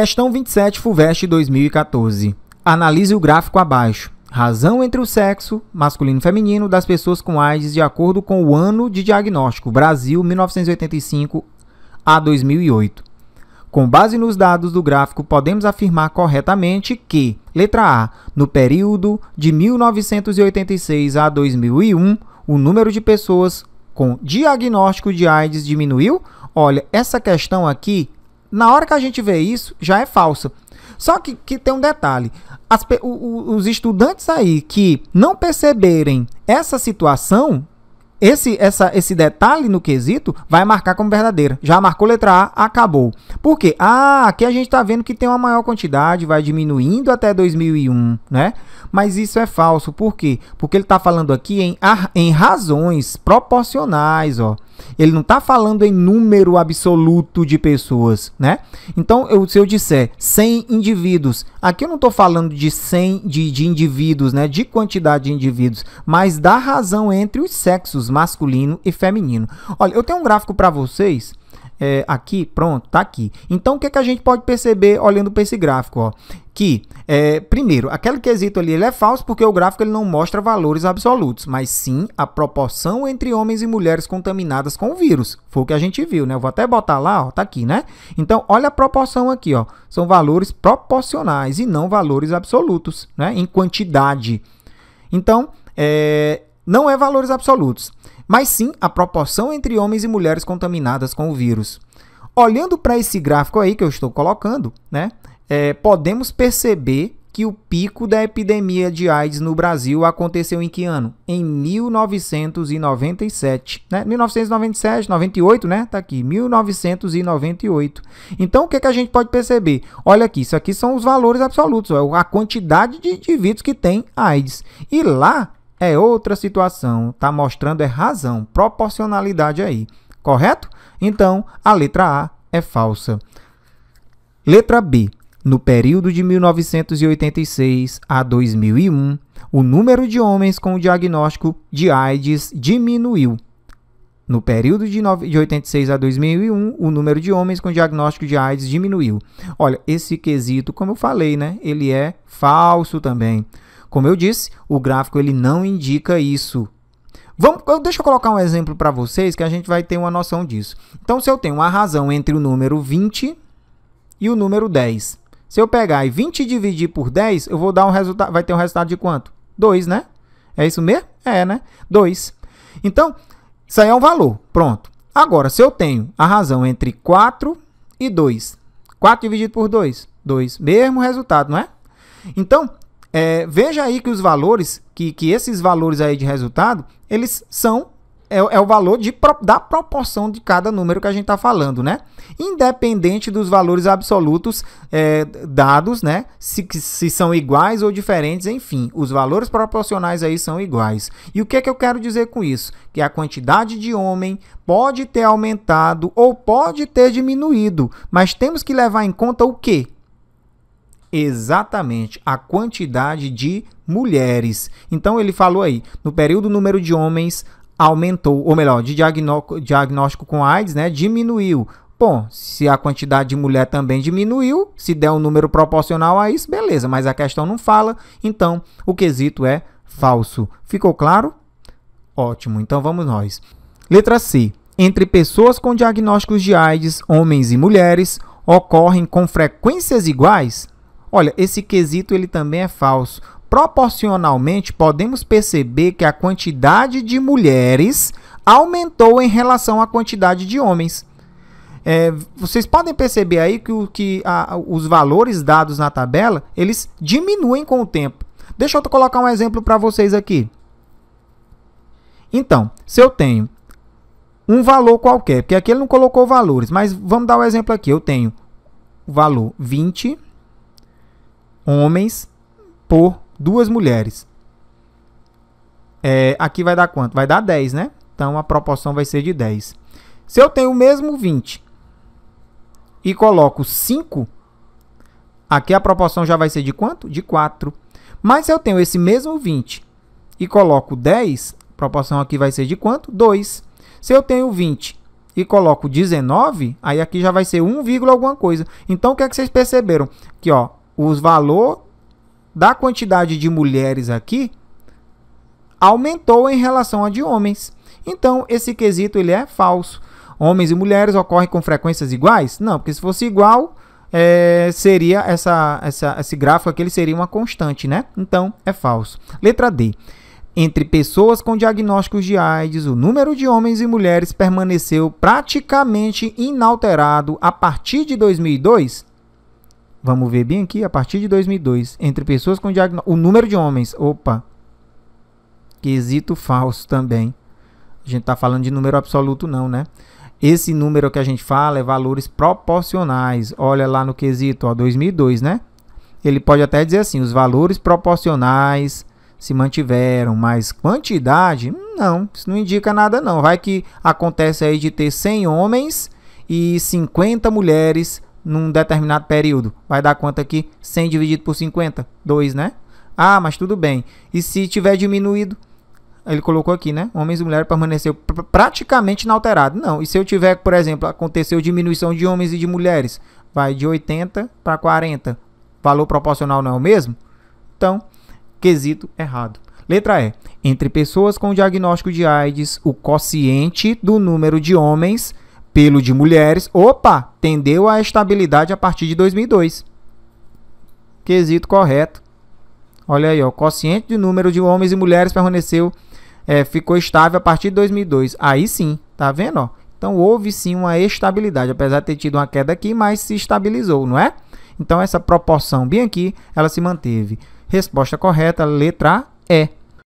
Questão 27 FUVEST 2014. Analise o gráfico abaixo. Razão entre o sexo, masculino e feminino, das pessoas com AIDS de acordo com o ano de diagnóstico, Brasil 1985 a 2008. Com base nos dados do gráfico, podemos afirmar corretamente que, letra A, no período de 1986 a 2001, o número de pessoas com diagnóstico de AIDS diminuiu? Olha, essa questão aqui na hora que a gente vê isso, já é falso. Só que, que tem um detalhe: As, o, o, os estudantes aí que não perceberem essa situação, esse, essa, esse detalhe no quesito vai marcar como verdadeira. Já marcou letra A, acabou. Por quê? Ah, aqui a gente está vendo que tem uma maior quantidade, vai diminuindo até 2001, né? Mas isso é falso. Por quê? Porque ele está falando aqui em, em razões proporcionais, ó. Ele não está falando em número absoluto de pessoas, né? Então, eu, se eu disser 100 indivíduos, aqui eu não estou falando de 100 de, de indivíduos, né? De quantidade de indivíduos, mas da razão entre os sexos masculino e feminino. Olha, eu tenho um gráfico para vocês é, aqui, pronto, tá aqui. Então, o que, é que a gente pode perceber olhando para esse gráfico? Ó? Que, é, primeiro, aquele quesito ali ele é falso porque o gráfico ele não mostra valores absolutos, mas sim a proporção entre homens e mulheres contaminadas com o vírus. Foi o que a gente viu, né? Eu vou até botar lá, ó, tá aqui, né? Então, olha a proporção aqui, ó. São valores proporcionais e não valores absolutos, né? Em quantidade. Então, é, não é valores absolutos, mas sim a proporção entre homens e mulheres contaminadas com o vírus. Olhando para esse gráfico aí que eu estou colocando, né, é, podemos perceber que o pico da epidemia de AIDS no Brasil aconteceu em que ano? Em 1997, né? 1997, 98, né? Tá aqui, 1998. Então, o que, é que a gente pode perceber? Olha aqui, isso aqui são os valores absolutos, ó, é a quantidade de indivíduos que tem AIDS. E lá é outra situação, está mostrando é razão, proporcionalidade aí, correto? Então, a letra A é falsa. Letra B. No período de 1986 a 2001, o número de homens com o diagnóstico de AIDS diminuiu. No período de 86 a 2001, o número de homens com diagnóstico de AIDS diminuiu. Olha, esse quesito, como eu falei, né? Ele é falso também. Como eu disse, o gráfico ele não indica isso. Vamos, eu, deixa eu colocar um exemplo para vocês que a gente vai ter uma noção disso. Então, se eu tenho uma razão entre o número 20 e o número 10. Se eu pegar e 20 dividir por 10, eu vou dar um resultado, vai ter um resultado de quanto? 2, né? É isso mesmo? É, né? 2. Então, isso aí é um valor. Pronto. Agora, se eu tenho a razão entre 4 e 2, 4 dividido por 2, 2. Mesmo resultado, não é? Então, é, veja aí que os valores, que, que esses valores aí de resultado, eles são é, é, o valor de, da proporção de cada número que a gente está falando, né? Independente dos valores absolutos é, dados, né? Se, se são iguais ou diferentes, enfim, os valores proporcionais aí são iguais. E o que, é que eu quero dizer com isso? Que a quantidade de homem pode ter aumentado ou pode ter diminuído, mas temos que levar em conta o quê? exatamente a quantidade de mulheres. Então ele falou aí, no período o número de homens aumentou, ou melhor, de diagnóstico, com AIDS, né, diminuiu. Bom, se a quantidade de mulher também diminuiu, se der um número proporcional a isso, beleza, mas a questão não fala, então o quesito é falso. Ficou claro? Ótimo, então vamos nós. Letra C. Entre pessoas com diagnósticos de AIDS, homens e mulheres, ocorrem com frequências iguais? Olha, esse quesito ele também é falso. Proporcionalmente, podemos perceber que a quantidade de mulheres aumentou em relação à quantidade de homens. É, vocês podem perceber aí que, o, que a, os valores dados na tabela eles diminuem com o tempo. Deixa eu colocar um exemplo para vocês aqui. Então, se eu tenho um valor qualquer, porque aqui ele não colocou valores, mas vamos dar um exemplo aqui. Eu tenho o valor 20 homens por duas mulheres. É, aqui vai dar quanto? Vai dar 10, né? Então a proporção vai ser de 10. Se eu tenho o mesmo 20 e coloco 5, aqui a proporção já vai ser de quanto? De 4. Mas se eu tenho esse mesmo 20 e coloco 10, a proporção aqui vai ser de quanto? 2. Se eu tenho 20 e coloco 19, aí aqui já vai ser 1, alguma coisa. Então o que é que vocês perceberam? Que ó, os valor da quantidade de mulheres aqui aumentou em relação a de homens. Então, esse quesito ele é falso. Homens e mulheres ocorrem com frequências iguais? Não, porque se fosse igual, é, seria essa, essa, esse gráfico aqui ele seria uma constante, né? Então, é falso. Letra D. Entre pessoas com diagnósticos de AIDS, o número de homens e mulheres permaneceu praticamente inalterado a partir de 2002? Vamos ver bem aqui, a partir de 2002, entre pessoas com diagnóstico. O número de homens, opa. Quesito falso também. A gente está falando de número absoluto, não, né? Esse número que a gente fala é valores proporcionais. Olha lá no quesito, ó, 2002, né? Ele pode até dizer assim: os valores proporcionais se mantiveram, mas quantidade, não, isso não indica nada não. Vai que acontece aí de ter 100 homens e 50 mulheres num determinado período. Vai dar quanto aqui? 100 dividido por 50? 2, né? Ah, mas tudo bem. E se tiver diminuído? Ele colocou aqui, né? Homens e mulheres permaneceu pr praticamente inalterado. Não. E se eu tiver, por exemplo, aconteceu diminuição de homens e de mulheres? Vai de 80 para 40. Valor proporcional não é o mesmo? Então, quesito errado. Letra E. Entre pessoas com diagnóstico de AIDS, o quociente do número de homens pelo de mulheres, opa, tendeu à estabilidade a partir de 2002. Quesito correto. Olha aí, ó, o quociente de número de homens e mulheres permaneceu, é, ficou estável a partir de 2002. Aí sim, tá vendo? Ó? Então houve sim uma estabilidade, apesar de ter tido uma queda aqui, mas se estabilizou, não é? Então essa proporção bem aqui, ela se manteve. Resposta correta, letra E.